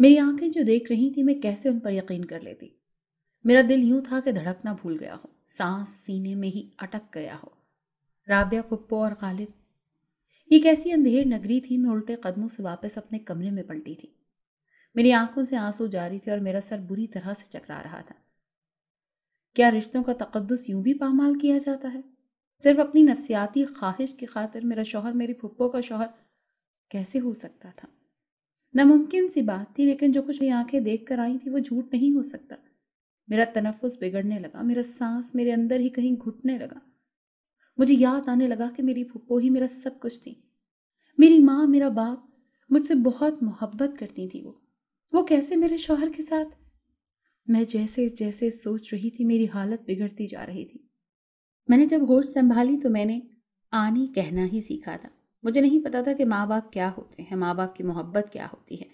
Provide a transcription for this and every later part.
मेरी आंखें जो देख रही थी मैं कैसे उन पर यकीन कर लेती मेरा दिल यूं था कि धड़कना भूल गया हो सांस सीने में ही अटक गया हो राबिया पुप्पो और गालिब ये कैसी अंधेर नगरी थी मैं उल्टे कदमों से वापस अपने कमरे में पलटी थी मेरी आंखों से आंसू जारी थे और मेरा सर बुरी तरह से चकरा रहा था क्या रिश्तों का तकदस यूं भी पामाल किया जाता है सिर्फ अपनी नफसियाती ख्वाहिश की खातिर मेरा शोहर मेरी फुप्पो का शोहर कैसे हो सकता था नामुमकिन सी बात थी लेकिन जो कुछ मेरी आंखें देख कर आई थी वो झूठ नहीं हो सकता मेरा तनफुस बिगड़ने लगा मेरा सांस मेरे अंदर ही कहीं घुटने लगा मुझे याद आने लगा कि मेरी फुप्पो ही मेरा सब कुछ थी मेरी माँ मेरा बाप मुझसे बहुत मोहब्बत करती थी वो वो कैसे मेरे शोहर के साथ मैं जैसे जैसे सोच रही थी मेरी हालत बिगड़ती जा रही थी मैंने जब होश संभाली तो मैंने आनी कहना ही सीखा था मुझे नहीं पता था कि माँ बाप क्या होते हैं माँ बाप की मोहब्बत क्या होती है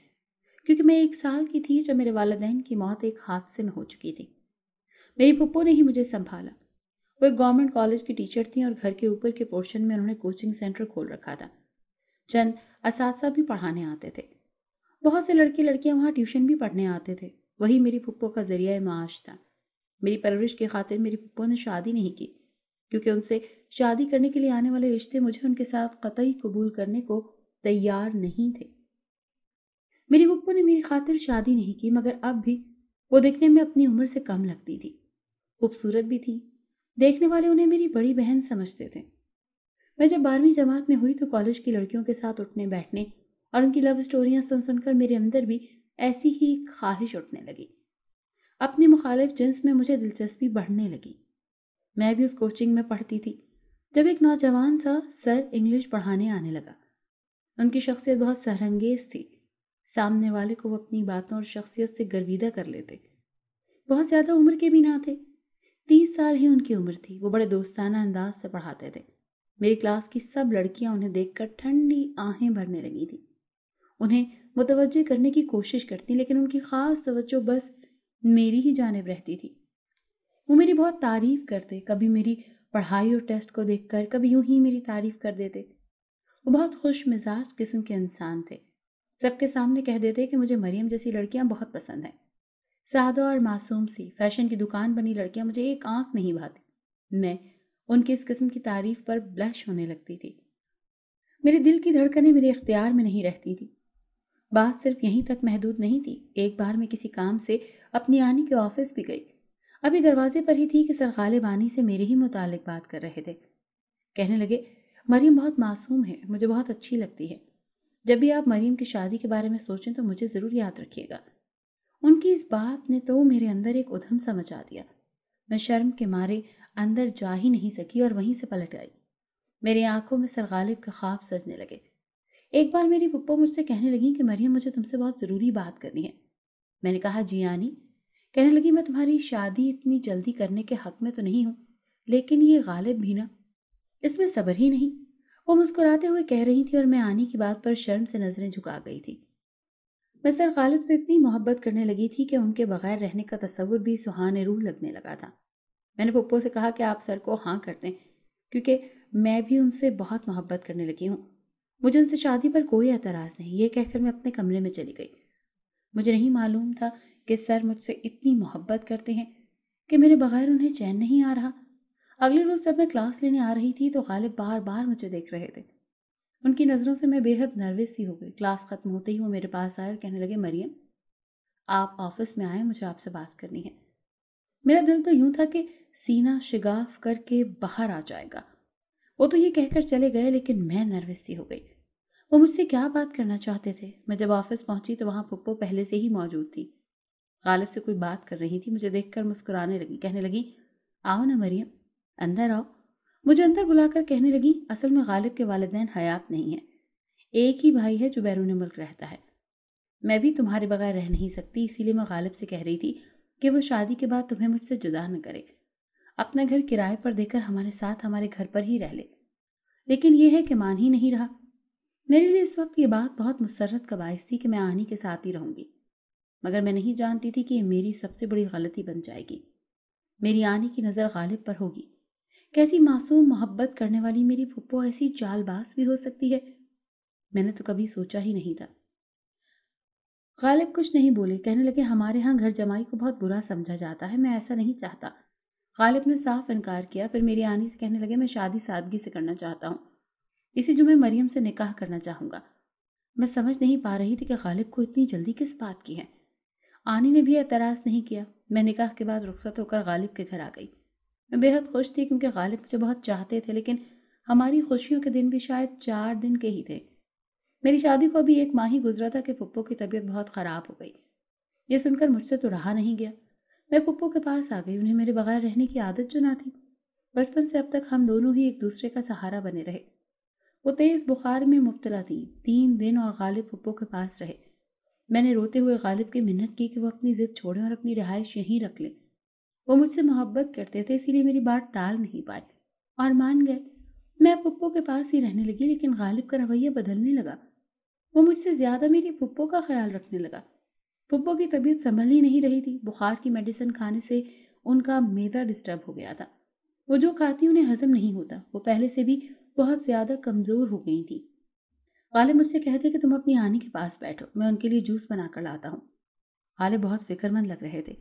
क्योंकि मैं एक साल की थी जब मेरे वालदेन की मौत एक हादसे में हो चुकी थी मेरी पप्पो ने ही मुझे संभाला वो एक गवर्नमेंट कॉलेज की टीचर थी और घर के ऊपर के पोर्शन में उन्होंने कोचिंग सेंटर खोल रखा था चंद इस भी पढ़ाने आते थे बहुत से लड़के लड़कियां वहाँ ट्यूशन भी पढ़ने आते थे वही मेरी पप्पो का जरिया माश था मेरी परवरिश के खातिर मेरी पप्पो ने शादी नहीं की क्योंकि उनसे शादी करने के लिए आने वाले रिश्ते मुझे उनके साथ कतई कबूल करने को तैयार नहीं थे मेरी पप्पू ने मेरी खातिर शादी नहीं की मगर अब भी वो देखने में अपनी उम्र से कम लगती थी खूबसूरत भी थी देखने वाले उन्हें मेरी बड़ी बहन समझते थे मैं जब बारहवीं जमात में हुई तो कॉलेज की लड़कियों के साथ उठने बैठने और उनकी लव स्टोरियाँ सुन सुनकर मेरे अंदर भी ऐसी ही ख्वाहिश उठने लगी अपनी मुखालिफ जिन्स में मुझे दिलचस्पी बढ़ने लगी मैं भी उस कोचिंग में पढ़ती थी जब एक नौजवान सा सर इंग्लिश पढ़ाने आने लगा उनकी शख्सियत बहुत सरंगेज थी सामने वाले को वो अपनी बातों और शख्सियत से गर्विदा कर लेते बहुत ज़्यादा उम्र के भी ना थे तीस साल ही उनकी उम्र थी वो बड़े दोस्ताना अंदाज से पढ़ाते थे मेरी क्लास की सब लड़कियां उन्हें देखकर ठंडी आहें भरने लगी थी उन्हें मुतवजह करने की कोशिश करती लेकिन उनकी ख़ास तवज्जो बस मेरी ही जानब रहती थी वो मेरी बहुत तारीफ़ करते कभी मेरी पढ़ाई और टेस्ट को देखकर कभी यूं ही मेरी तारीफ़ कर देते वो बहुत खुश मिजाज किस्म के इंसान थे सबके सामने कह देते कि मुझे मरियम जैसी लड़कियां बहुत पसंद हैं सादा और मासूम सी फैशन की दुकान बनी लड़कियां मुझे एक आंख नहीं भाती मैं उनके इस किस्म की तारीफ पर ब्लश होने लगती थी मेरे दिल की धड़कनें मेरे इख्तियार में नहीं रहती थी बात सिर्फ यहीं तक महदूद नहीं थी एक बार मैं किसी काम से अपनी आनी के ऑफिस भी गई अभी दरवाजे पर ही थी कि सर गालिब आनी से मेरे ही मुतालिक बात कर रहे थे कहने लगे मरीम बहुत मासूम है मुझे बहुत अच्छी लगती है जब भी आप मरीम की शादी के बारे में सोचें तो मुझे ज़रूर याद रखिएगा उनकी इस बात ने तो मेरे अंदर एक उधम सा मचा दिया मैं शर्म के मारे अंदर जा ही नहीं सकी और वहीं से पलट आई मेरी आंखों में सर गालिब के ख्वाब सजने लगे एक बार मेरी पप्पो मुझसे कहने लगी कि मरियम मुझे तुमसे बहुत ज़रूरी बात करनी है मैंने कहा जी आनी कहने लगी मैं तुम्हारी शादी इतनी जल्दी करने के हक में तो नहीं हूं लेकिन ये गालिब भी ना इसमें सबर ही नहीं वो मुस्कुराते हुए कह रही थी और मैं आने की बात पर शर्म से नजरें झुका गई थी मैं सर गालिब से इतनी मोहब्बत करने लगी थी कि उनके बगैर रहने का तस्वुर भी सुहाने रूह लगने लगा था मैंने पप्पो से कहा कि आप सर को हाँ कर दें क्योंकि मैं भी उनसे बहुत मोहब्बत करने लगी हूँ मुझे उनसे शादी पर कोई एतराज़ नहीं ये कहकर मैं अपने कमरे में चली गई मुझे नहीं मालूम था कि सर मुझसे इतनी मोहब्बत करते हैं कि मेरे बगैर उन्हें चैन नहीं आ रहा अगले रोज़ जब मैं क्लास लेने आ रही थी तो गालिब बार बार मुझे देख रहे थे उनकी नज़रों से मैं बेहद नर्वस सी हो गई क्लास ख़त्म होते ही वो मेरे पास आए और कहने लगे मरियम आप ऑफिस में आए मुझे आपसे बात करनी है मेरा दिल तो यूं था कि सीना शिगाफ करके बाहर आ जाएगा वो तो ये कहकर चले गए लेकिन मैं नर्वस सी हो गई वो मुझसे क्या बात करना चाहते थे मैं जब ऑफिस पहुंची तो वहाँ पुप्पो पहले से ही मौजूद थी गालिब से कोई बात कर रही थी मुझे देखकर मुस्कुराने लगी कहने लगी आओ ना मरियम अंदर आओ मुझे अंदर बुलाकर कहने लगी असल में गालिब के वालदेन हयात नहीं हैं एक ही भाई है जो बैरून मुल्क रहता है मैं भी तुम्हारे बगैर रह नहीं सकती इसीलिए मैं गालिब से कह रही थी कि वो शादी के बाद तुम्हें मुझसे जुदा न करे अपना घर किराए पर देकर हमारे साथ हमारे घर पर ही रह ले लेकिन यह है कि मान ही नहीं रहा मेरे लिए इस वक्त ये बात बहुत मुसरत का बायस थी कि मैं आनी के साथ ही रहूँगी मगर मैं नहीं जानती थी कि यह मेरी सबसे बड़ी गलती बन जाएगी मेरी आने की नज़र गालिब पर होगी कैसी मासूम मोहब्बत करने वाली मेरी पुप्पो ऐसी चालबास भी हो सकती है मैंने तो कभी सोचा ही नहीं था गालिब कुछ नहीं बोले कहने लगे हमारे यहाँ घर जमाई को बहुत बुरा समझा जाता है मैं ऐसा नहीं चाहता गालिब ने साफ इनकार किया फिर मेरी आनी से कहने लगे मैं शादी सादगी से करना चाहता हूँ इसी जुमे मरियम से निकाह करना चाहूँगा मैं समझ नहीं पा रही थी कि गालिब को इतनी जल्दी किस बात की है आनी ने भी एतराज़ नहीं किया मैं निकाह के बाद रुखसत होकर गालिब के घर आ गई मैं बेहद खुश थी क्योंकि गालिब मुझे बहुत चाहते थे लेकिन हमारी खुशियों के दिन भी शायद चार दिन के ही थे मेरी शादी को अभी एक माह ही गुजरा था कि पप्पो की तबीयत बहुत ख़राब हो गई ये सुनकर मुझसे तो रहा नहीं गया मैं पप्पो के पास आ गई उन्हें मेरे बगैर रहने की आदत जो ना थी बचपन से अब तक हम दोनों ही एक दूसरे का सहारा बने रहे वो तेज़ बुखार में मुबतला थी तीन दिन और गालिब पप्पो के पास रहे मैंने रोते हुए गालिब की मिन्नत की कि वो अपनी ज़िद छोड़ें और अपनी रिहाइश यहीं रख लें वो मुझसे मोहब्बत करते थे इसीलिए मेरी बात टाल नहीं पाए और मान गए मैं पप्पो के पास ही रहने लगी लेकिन गालिब का रवैया बदलने लगा वो मुझसे ज़्यादा मेरी पप्पो का ख्याल रखने लगा पप्पो की तबीयत संभल ही नहीं रही थी बुखार की मेडिसिन खाने से उनका मैदा डिस्टर्ब हो गया था वो जो खाती उन्हें हजम नहीं होता वो पहले से भी बहुत ज़्यादा कमज़ोर हो गई थी वाले मुझसे कहते कि तुम अपनी आनी के पास बैठो मैं उनके लिए जूस बना कर लाता हूँ वाले बहुत फिक्रमंद लग रहे थे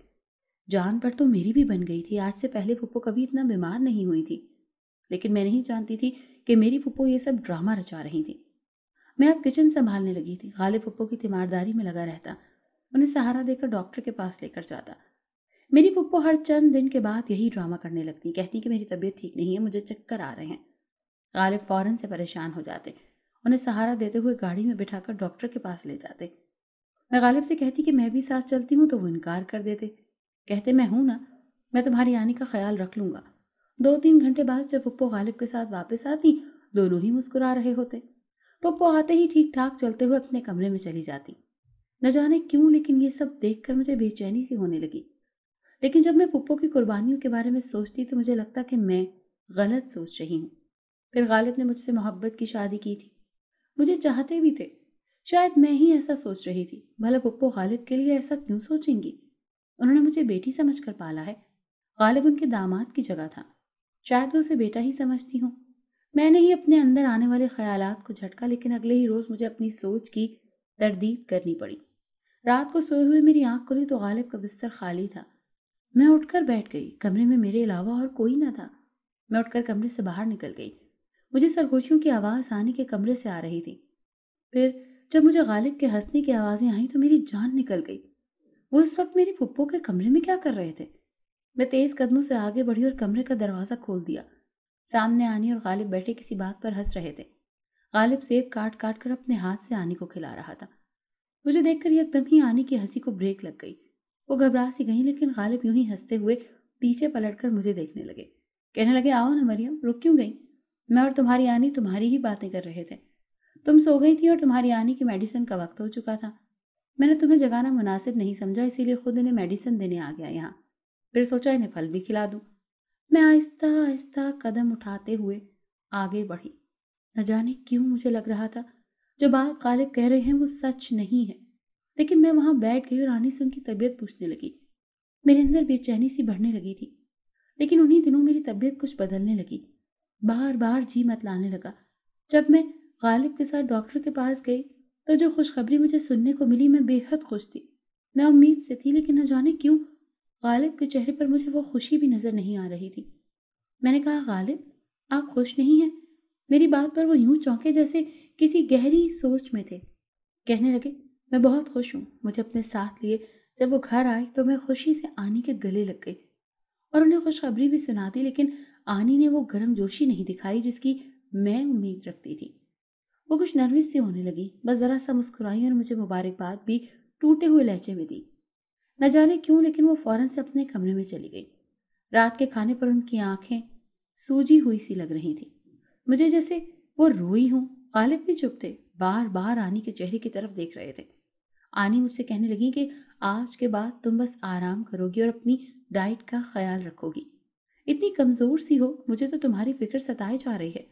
जान पर तो मेरी भी बन गई थी आज से पहले पुप्पो कभी इतना बीमार नहीं हुई थी लेकिन मैं नहीं जानती थी कि मेरी पुप्पो ये सब ड्रामा रचा रही थी मैं अब किचन संभालने लगी थी खाले पुप्पो की तीमारदारी में लगा रहता उन्हें सहारा देकर डॉक्टर के पास लेकर जाता मेरी पुप्पो हर चंद दिन के बाद यही ड्रामा करने लगती कहती कि मेरी तबीयत ठीक नहीं है मुझे चक्कर आ रहे हैं गालिब फ़ौरन से परेशान हो जाते उन्हें सहारा देते हुए गाड़ी में बिठाकर डॉक्टर के पास ले जाते मैं गालिब से कहती कि मैं भी साथ चलती हूँ तो वो इनकार कर देते कहते मैं हूँ ना मैं तुम्हारी आने का ख्याल रख लूँगा दो तीन घंटे बाद जब पप्पो गालिब के साथ वापस आती दोनों ही मुस्कुरा रहे होते पप्पो आते ही ठीक ठाक चलते हुए अपने कमरे में चली जाती न जाने क्यों लेकिन ये सब देखकर मुझे बेचैनी सी होने लगी लेकिन जब मैं पप्पो की कुर्बानियों के बारे में सोचती तो मुझे लगता कि मैं गलत सोच रही हूँ फिर गालिब ने मुझसे मोहब्बत की शादी की थी मुझे चाहते भी थे शायद मैं ही ऐसा सोच रही थी भला पप्पो गालिब के लिए ऐसा क्यों सोचेंगी उन्होंने मुझे बेटी समझकर पाला है गालिब उनके दामाद की जगह था शायद उसे बेटा ही समझती हूँ मैंने ही अपने अंदर आने वाले ख्याल को झटका लेकिन अगले ही रोज़ मुझे अपनी सोच की तरदीद करनी पड़ी रात को सोए हुए मेरी आंख खुली तो गालिब का बिस्तर खाली था मैं उठकर बैठ गई कमरे में मेरे अलावा और कोई ना था मैं उठकर कमरे से बाहर निकल गई मुझे सरगोशियों की आवाज़ आने के कमरे से आ रही थी फिर जब मुझे गालिब के हंसने की आवाज़ें आई तो मेरी जान निकल गई वो इस वक्त मेरी पुप्पो के कमरे में क्या कर रहे थे मैं तेज़ कदमों से आगे बढ़ी और कमरे का दरवाज़ा खोल दिया सामने आनी और गालिब बैठे किसी बात पर हंस रहे थे गालिब सेब काट काट कर अपने हाथ से आनी को खिला रहा था मुझे देखकर एकदम ही आनी की हंसी को ब्रेक लग गई वो घबरा सी गई लेकिन गालिब यूं ही हंसते हुए पीछे पलटकर मुझे देखने लगे कहने लगे आओ ना मरियम रुक क्यों गई मैं और तुम्हारी आनी तुम्हारी ही बातें कर रहे थे तुम सो गई थी और तुम्हारी आनी की मेडिसिन का वक्त हो चुका था मैंने तुम्हें जगाना मुनासिब नहीं समझा इसीलिए खुद इन्हें मेडिसिन देने आ गया यहाँ फिर सोचा इन्हें फल भी खिला दूँ मैं आहिस्ता आहिस्ता कदम उठाते हुए आगे बढ़ी न जाने क्यों मुझे लग रहा था जो बात गालिब कह रहे हैं वो सच नहीं है लेकिन मैं वहाँ बैठ गई और आनी से उनकी तबीयत पूछने लगी मेरे अंदर बेचैनी सी बढ़ने लगी थी लेकिन उन्हीं दिनों मेरी तबीयत कुछ बदलने लगी बार बार जी मत लाने लगा जब मैं गालिब के साथ डॉक्टर के पास गई तो जो खुशखबरी मुझे सुनने को मिली मैं बेहद खुश थी मैं उम्मीद से थी लेकिन न जाने क्यों गालिब के चेहरे पर मुझे वो खुशी भी नज़र नहीं आ रही थी मैंने कहा गालिब आप खुश नहीं हैं मेरी बात पर वो यूं चौंके जैसे किसी गहरी सोच में थे कहने लगे मैं बहुत खुश हूँ मुझे अपने साथ लिए जब वो घर आए तो मैं खुशी से आनी के गले लग गई और उन्हें खुशखबरी भी सुना दी लेकिन आनी ने वो गर्म जोशी नहीं दिखाई जिसकी मैं उम्मीद रखती थी वो कुछ नर्वस सी होने लगी बस ज़रा सा मुस्कुराई और मुझे मुबारकबाद भी टूटे हुए लहजे में दी न जाने क्यों लेकिन वो फ़ौरन से अपने कमरे में चली गई रात के खाने पर उनकी आंखें सूजी हुई सी लग रही थी मुझे जैसे वो रोई हूँ गालिब भी चुप थे बार बार आनी के चेहरे की तरफ देख रहे थे आनी मुझसे कहने लगी कि आज के बाद तुम बस आराम करोगी और अपनी डाइट का ख्याल रखोगी इतनी कमज़ोर सी हो मुझे तो तुम्हारी फिक्र सताए जा रही है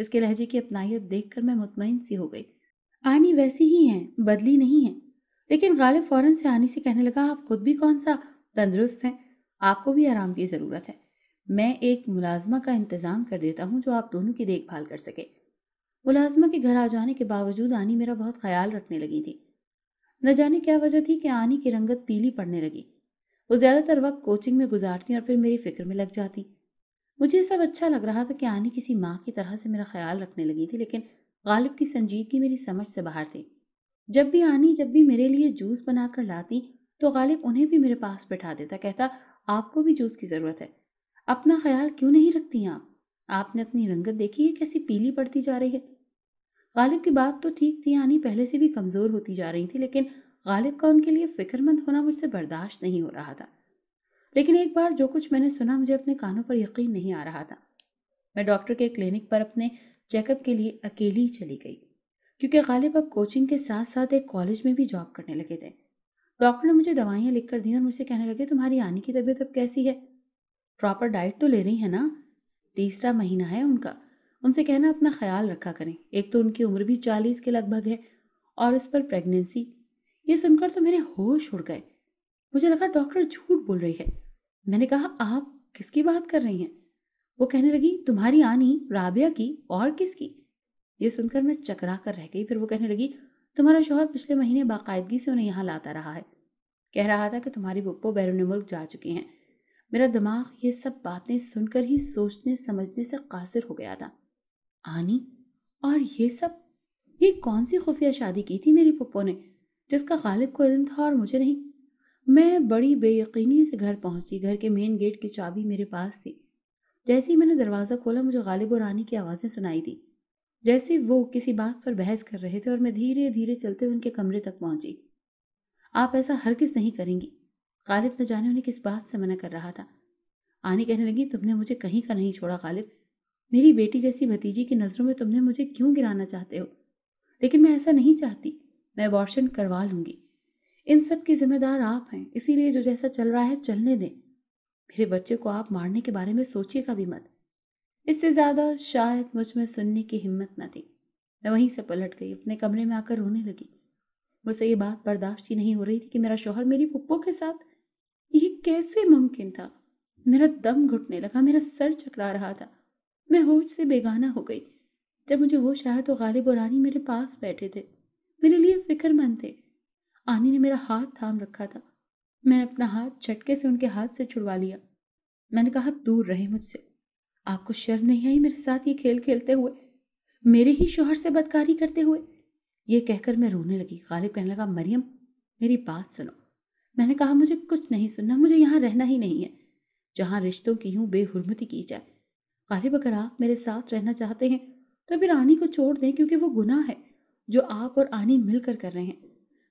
इसके लहजे की अपनाइत देखकर मैं मुतमिन सी हो गई आनी वैसी ही है बदली नहीं है लेकिन गालिब फ़ौरन से आनी से कहने लगा आप खुद भी कौन सा तंदुरुस्त हैं आपको भी आराम की ज़रूरत है मैं एक मुलाजमा का इंतज़ाम कर देता हूँ जो आप दोनों की देखभाल कर सके मुलाजमा के घर आ जाने के बावजूद आनी मेरा बहुत ख्याल रखने लगी थी न जाने क्या वजह थी कि आनी की रंगत पीली पड़ने लगी वो ज़्यादातर वक्त कोचिंग में गुजारती और फिर मेरी फ़िक्र में लग जाती मुझे सब अच्छा लग रहा था कि आनी किसी माँ की तरह से मेरा ख्याल रखने लगी थी लेकिन गालिब की संजीदगी मेरी समझ से बाहर थी जब भी आनी जब भी मेरे लिए जूस बनाकर लाती तो गालिब उन्हें भी मेरे पास बैठा देता कहता आपको भी जूस की ज़रूरत है अपना ख्याल क्यों नहीं रखती आप आपने अपनी रंगत देखी है कैसी पीली पड़ती जा रही है गालिब की बात तो ठीक थी आनी पहले से भी कमज़ोर होती जा रही थी लेकिन गालिब का उनके लिए फिक्रमंद होना मुझसे बर्दाश्त नहीं हो रहा था लेकिन एक बार जो कुछ मैंने सुना मुझे अपने कानों पर यकीन नहीं आ रहा था मैं डॉक्टर के क्लिनिक पर अपने चेकअप के लिए अकेली चली गई क्योंकि गालिब अब कोचिंग के साथ साथ एक कॉलेज में भी जॉब करने लगे थे डॉक्टर ने मुझे दवाइयाँ लिख कर दी और मुझसे कहने लगे तुम्हारी आनी की तबीयत अब कैसी है प्रॉपर डाइट तो ले रही है ना तीसरा महीना है उनका उनसे कहना अपना ख्याल रखा करें एक तो उनकी उम्र भी चालीस के लगभग है और उस पर प्रेगनेंसी ये सुनकर तो मेरे होश उड़ गए मुझे लगा डॉक्टर झूठ बोल रही है मैंने कहा आप किसकी बात कर रही हैं वो कहने लगी तुम्हारी आनी राबिया की और किसकी ये सुनकर मैं चकरा कर रह गई फिर वो कहने लगी तुम्हारा शोहर पिछले महीने बाकायदगी से उन्हें यहाँ लाता रहा है कह रहा था कि तुम्हारी पप्पो बैरून मुल्क जा चुके हैं मेरा दिमाग ये सब बातें सुनकर ही सोचने समझने से कासिर हो गया था आनी और ये सब ये कौन सी खुफिया शादी की थी मेरी पप्पो ने जिसका गालिब को इल्म था और मुझे नहीं मैं बड़ी बेयकीनी से घर पहुंची घर के मेन गेट की चाबी मेरे पास थी जैसे ही मैंने दरवाज़ा खोला मुझे गालिब और रानी की आवाज़ें सुनाई दी जैसे वो किसी बात पर बहस कर रहे थे और मैं धीरे धीरे चलते हुए उनके कमरे तक पहुंची आप ऐसा हर किस नहीं करेंगी गालिब न जाने उन्हें किस बात से मना कर रहा था आनी कहने लगी तुमने मुझे कहीं का नहीं छोड़ा गालिब मेरी बेटी जैसी भतीजी की नज़रों में तुमने मुझे क्यों गिराना चाहते हो लेकिन मैं ऐसा नहीं चाहती मैं अबॉर्शन करवा लूंगी इन सब की जिम्मेदार आप हैं इसीलिए जो जैसा चल रहा है चलने दें मेरे बच्चे को आप मारने के बारे में सोचिएगा भी मत इससे ज़्यादा शायद मुझ में सुनने की हिम्मत न थी मैं वहीं से पलट गई अपने कमरे में आकर रोने लगी मुझसे ये बात बर्दाश्त ही नहीं हो रही थी कि मेरा शोहर मेरी पप्पो के साथ ये कैसे मुमकिन था मेरा दम घुटने लगा मेरा सर चकरा रहा था मैं होश से बेगाना हो गई जब मुझे होश आया तो गालिब और रानी मेरे पास बैठे थे मेरे लिए फिक्रमंद थे आनी ने मेरा हाथ थाम रखा था मैंने अपना हाथ झटके से उनके हाथ से छुड़वा लिया मैंने कहा दूर रहे मुझसे आपको शर्म नहीं आई मेरे साथ ये खेल खेलते हुए मेरे ही शोहर से बदकारी करते हुए ये कहकर मैं रोने लगी गालिब कहने लगा मरियम मेरी बात सुनो मैंने कहा मुझे कुछ नहीं सुनना मुझे यहाँ रहना ही नहीं है जहाँ रिश्तों की यूँ बेहरमती की जाए गालिब अगर आप मेरे साथ रहना चाहते हैं तो फिर आनी को छोड़ दें क्योंकि वो गुनाह है जो आप और आनी मिलकर कर रहे हैं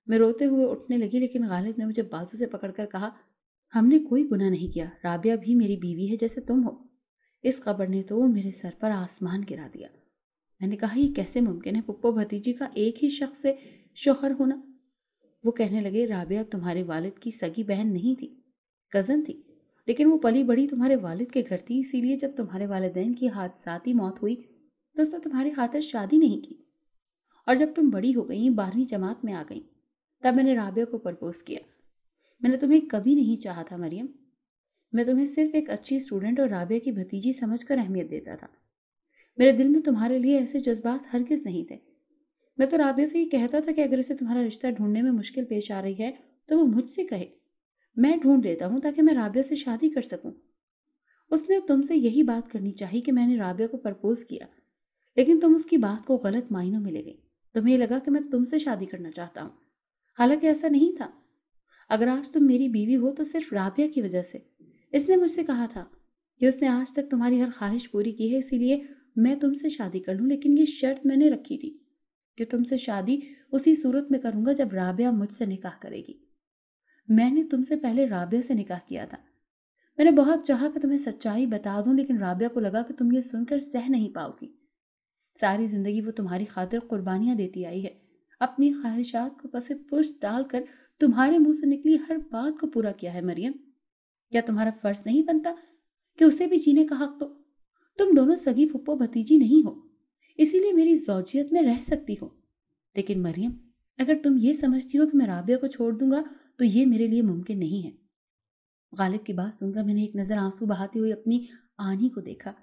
मैं रोते हुए उठने लगी लेकिन गालिब ने मुझे बाजू से पकड़कर कहा हमने कोई गुनाह नहीं किया राबिया भी मेरी बीवी है जैसे तुम हो इस खबर ने तो मेरे सर पर आसमान गिरा दिया मैंने कहा ये कैसे मुमकिन है पुप्पो भतीजी का एक ही शख्स से शोहर होना वो कहने लगे राबिया तुम्हारे वालिद की सगी बहन नहीं थी कज़न थी लेकिन वो पली बड़ी तुम्हारे वालिद के घर थी इसीलिए जब तुम्हारे वालदेन की हादसाती मौत हुई तो उसने तुम्हारी खातिर शादी नहीं की और जब तुम बड़ी हो गई बारहवीं जमात में आ गई तब मैंने राबिया को प्रपोज किया मैंने तुम्हें कभी नहीं चाहा था मरियम मैं तुम्हें सिर्फ एक अच्छी स्टूडेंट और राबिया की भतीजी समझकर अहमियत देता था मेरे दिल में तुम्हारे लिए ऐसे जज्बात हरगिज नहीं थे मैं तो राबिया से ये कहता था कि अगर इसे तुम्हारा रिश्ता ढूंढने में मुश्किल पेश आ रही है तो वो मुझसे कहे मैं ढूंढ देता हूँ ताकि मैं राबिया से शादी कर सकूँ उसने तुमसे यही बात करनी चाहिए कि मैंने राबिया को प्रपोज किया लेकिन तुम उसकी बात को गलत मायनों में ले गई तुम्हें तो लगा कि मैं तुमसे शादी करना चाहता हूँ हालांकि ऐसा नहीं था अगर आज तुम मेरी बीवी हो तो सिर्फ राबिया की वजह से इसने मुझसे कहा था कि उसने आज तक तुम्हारी हर ख्वाहिश पूरी की है इसीलिए मैं तुमसे शादी कर लूँ लेकिन ये शर्त मैंने रखी थी कि तुमसे शादी उसी सूरत में करूँगा जब राबिया मुझसे निकाह करेगी मैंने तुमसे पहले राबिया से निकाह किया था मैंने बहुत चाहा कि तुम्हें सच्चाई बता दूं लेकिन राबिया को लगा कि तुम ये सुनकर सह नहीं पाओगी सारी ज़िंदगी वो तुम्हारी खातिर कुर्बानियां देती आई है अपनी ख्वाहिशात को पसे पुश डालकर तुम्हारे मुंह से निकली हर बात को पूरा किया है मरियम क्या तुम्हारा फर्ज नहीं बनता कि उसे भी जीने का हक तो? तुम दोनों सगी फुप्पो भतीजी नहीं हो इसीलिए मेरी जौजियत में रह सकती हो लेकिन मरियम अगर तुम ये समझती हो कि मैं राबिया को छोड़ दूंगा तो ये मेरे लिए मुमकिन नहीं है गालिब की बात सुनकर मैंने एक नज़र आंसू बहाती हुई अपनी आनी को देखा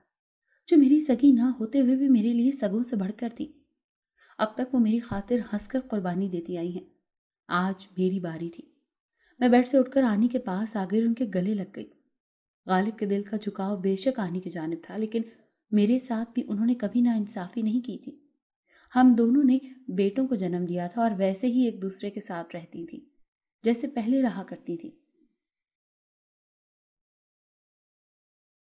जो मेरी सगी ना होते हुए भी मेरे लिए सगों से बढ़कर थी अब तक वो मेरी खातिर हंसकर कुर्बानी देती आई हैं आज मेरी बारी थी मैं बेड से उठकर आनी के पास आगे उनके गले लग गई गालिब के दिल का झुकाव बेशक आनी की जानब था लेकिन मेरे साथ भी उन्होंने कभी ना इंसाफ़ी नहीं की थी हम दोनों ने बेटों को जन्म दिया था और वैसे ही एक दूसरे के साथ रहती थी जैसे पहले रहा करती थी